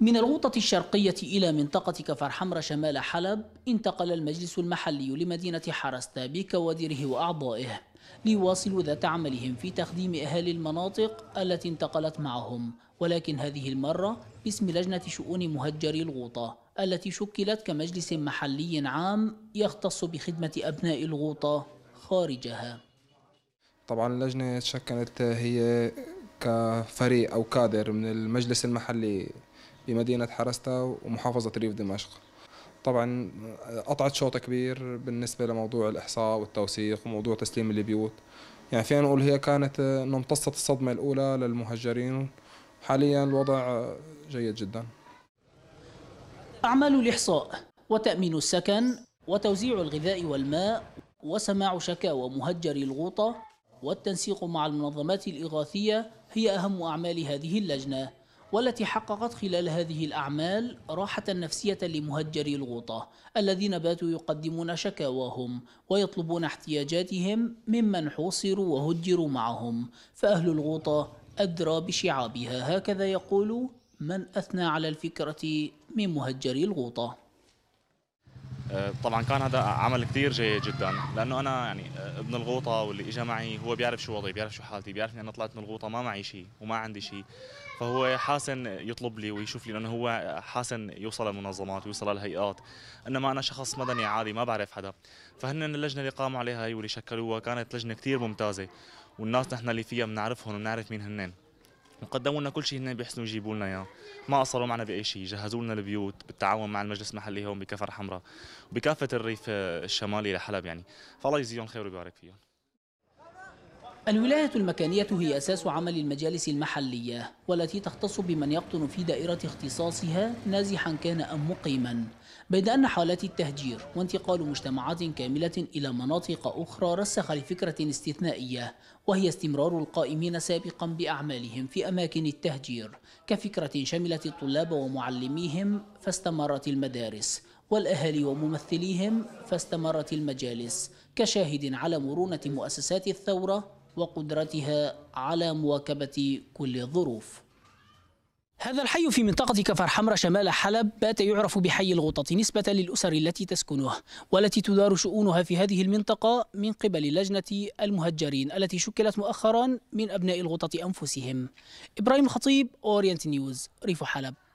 من الغوطة الشرقية إلى منطقة كفر حمر شمال حلب انتقل المجلس المحلي لمدينة حرستا بكوادره وأعضائه ليواصلوا ذات عملهم في تخديم أهالي المناطق التي انتقلت معهم ولكن هذه المرة باسم لجنة شؤون مهجري الغوطة التي شكلت كمجلس محلي عام يختص بخدمة أبناء الغوطة خارجها طبعا اللجنة تشكلت هي كفريق أو كادر من المجلس المحلي بمدينة حرستا ومحافظة ريف دمشق طبعا قطعت شوط كبير بالنسبة لموضوع الإحصاء والتوثيق وموضوع تسليم البيوت يعني فينا نقول هي كانت نمتصت الصدمة الأولى للمهجرين حاليا الوضع جيد جدا أعمال الإحصاء وتأمين السكن وتوزيع الغذاء والماء وسماع شكاوى مهجري الغوطة والتنسيق مع المنظمات الإغاثية هي أهم أعمال هذه اللجنة والتي حققت خلال هذه الأعمال راحة نفسية لمهجري الغوطة الذين باتوا يقدمون شكاواهم ويطلبون احتياجاتهم ممن حوصروا وهجروا معهم فأهل الغوطة أدرى بشعابها هكذا يقول من أثنى على الفكرة من مهجري الغوطة آه، طبعا كان هذا عمل كثير جيد جدا لانه انا يعني آه، ابن الغوطه واللي اجى معي هو بيعرف شو وضعي بيعرف شو حالتي بيعرف اني انا طلعت من الغوطه ما معي شيء وما عندي شيء فهو حاسن يطلب لي ويشوف لي لانه هو حاسن يوصل للمنظمات ويوصل للهيئات انما انا شخص مدني عادي ما بعرف حدا فهن اللجنه اللي قاموا عليها هي واللي شكلوها كانت لجنه كثير ممتازه والناس نحن اللي فيها بنعرفهم وبنعرف مين هنن وقدموا لنا كل شيء هنا بيحسنوا يجيبوا لنا اياه ما قصروا معنا باي شيء جهزوا لنا البيوت بالتعاون مع المجلس المحلي هون بكفر حمراء وبكافه الريف الشمالي لحلب يعني فالله يجزيهم خير ويبارك فيهم الولاية المكانية هي أساس عمل المجالس المحلية والتي تختص بمن يقطن في دائرة اختصاصها نازحا كان أم مقيما بيد أن حالات التهجير وانتقال مجتمعات كاملة إلى مناطق أخرى رسخ لفكرة استثنائية وهي استمرار القائمين سابقا بأعمالهم في أماكن التهجير كفكرة شملت الطلاب ومعلميهم فاستمرت المدارس والأهالي وممثليهم فاستمرت المجالس كشاهد على مرونة مؤسسات الثورة وقدرتها على مواكبة كل الظروف هذا الحي في منطقة كفر حمرة شمال حلب بات يعرف بحي الغطة نسبة للأسر التي تسكنه والتي تدار شؤونها في هذه المنطقة من قبل لجنة المهجرين التي شكلت مؤخرا من أبناء الغطة أنفسهم إبراهيم الخطيب أورينت نيوز ريف حلب